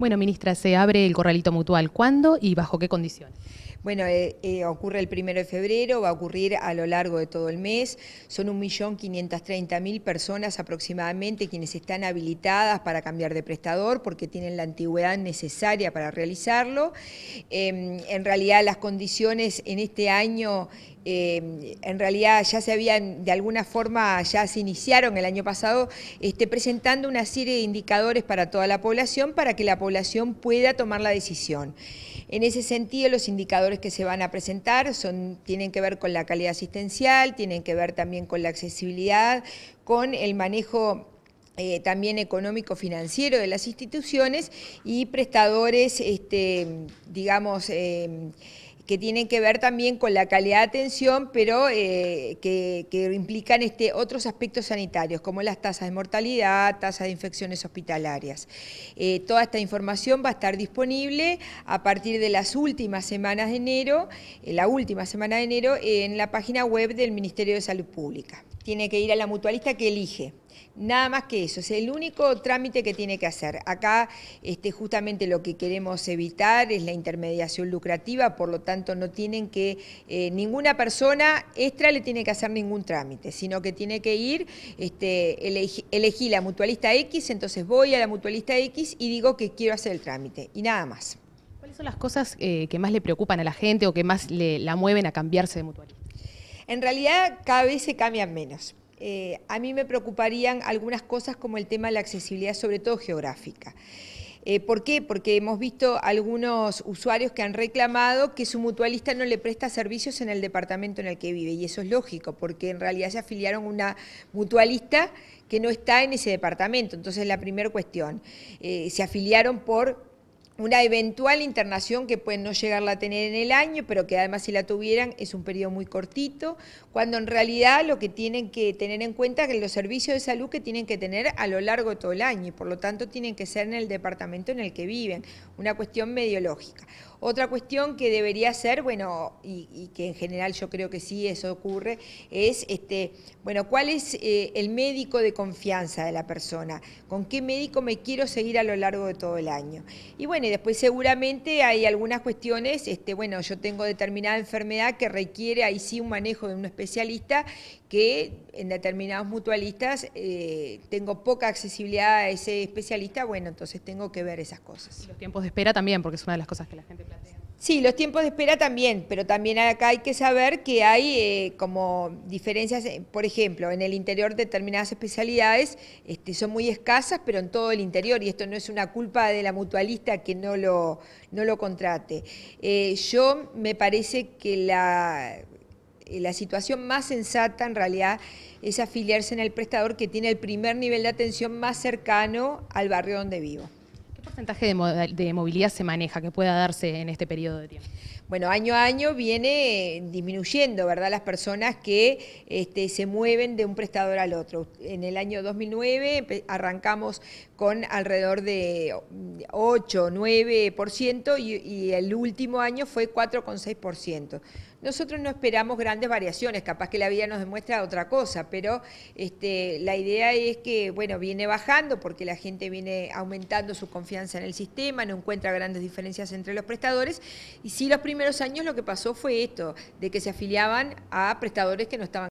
Bueno, ministra, se abre el corralito mutual. ¿Cuándo y bajo qué condiciones? Bueno, eh, eh, ocurre el primero de febrero, va a ocurrir a lo largo de todo el mes. Son 1.530.000 personas aproximadamente quienes están habilitadas para cambiar de prestador porque tienen la antigüedad necesaria para realizarlo. Em, en realidad las condiciones en este año Em, en realidad ya se habían, de alguna forma, ya se iniciaron el año pasado, este, presentando una serie de indicadores para toda la población para que la población pueda tomar la decisión. En ese sentido, los indicadores que se van a presentar tienen que ver con la calidad asistencial, tienen que ver también con la accesibilidad, con el manejo eh, también económico financiero de las instituciones y prestadores, este, digamos, em, que tienen que ver también con la calidad de atención, pero eh, que, implican este, otros aspectos sanitarios, como las tasas de mortalidad, tasas de infecciones hospitalarias. Eh, toda esta información va a estar disponible a partir de las últimas semanas de enero, eh, la última semana de enero, en la página web del Ministerio de Salud Pública tiene que ir a la mutualista que elige. Nada más que eso, es el único trámite que tiene que hacer. Acá este, justamente lo que queremos evitar es la intermediación lucrativa, por lo tanto no tienen que, eh, ninguna persona extra le tiene que hacer ningún trámite, sino que tiene que ir, este, elegí, la mutualista X, entonces voy a la mutualista X y digo que quiero hacer el trámite y nada más. ¿Cuáles son las cosas eh, que más le preocupan a la gente o que más la mueven a cambiarse de mutualista? En realidad cada vez se cambian menos. Eh, a mí me preocuparían algunas cosas como el tema de la accesibilidad, sobre todo geográfica. Eh, ¿Por qué? Porque hemos visto algunos usuarios que han reclamado que su mutualista no le presta servicios en el departamento en el que vive, y eso es lógico, porque en realidad se afiliaron a una mutualista que no está en ese departamento. Entonces, la primera cuestión, eh, se afiliaron por una eventual internación que pueden no llegarla a tener en el año, pero que además si la tuvieran es un periodo muy cortito, cuando en realidad lo que tienen que tener en cuenta es que los servicios de salud que tienen que tener a lo largo de todo el año y por lo tanto tienen que ser en el departamento en el que viven, una cuestión mediológica. Otra cuestión que debería ser, bueno, y, que en general yo creo que sí eso ocurre, es este, bueno, cuál es eh, el médico de confianza de la persona, con qué médico me quiero seguir a lo largo de todo el año. Y bueno, después seguramente hay algunas cuestiones, este, bueno, yo tengo determinada enfermedad que requiere ahí sí un manejo de un especialista que en determinados mutualistas eh, tengo poca accesibilidad a ese especialista, bueno, entonces tengo que ver esas cosas. Y los tiempos de espera también, porque es una de las cosas que la gente plantea. Sí, los tiempos de espera también, pero también acá hay que saber que hay eh, como diferencias, eh, por ejemplo, en el interior determinadas especialidades este, son muy escasas, pero en todo el interior, y esto no es una culpa de la mutualista que no lo, no lo contrate. Eh, yo me parece que la, la situación más sensata en realidad es afiliarse en el prestador que tiene el primer nivel de atención más cercano al barrio donde vivo porcentaje de, movilidad se maneja que pueda darse en este periodo de tiempo? Bueno, año a año viene disminuyendo, ¿verdad? Las personas que este, se mueven de un prestador al otro. En el año 2009 arrancamos con alrededor de 8, 9% y, y el último año fue 4,6%. Nosotros no esperamos grandes variaciones, capaz que la vida nos demuestra otra cosa, pero este, la idea es que, bueno, viene bajando porque la gente viene aumentando su confianza en el sistema, no encuentra grandes diferencias entre los prestadores. Y si los primeros años lo que pasó fue esto, de que se afiliaban a prestadores que no estaban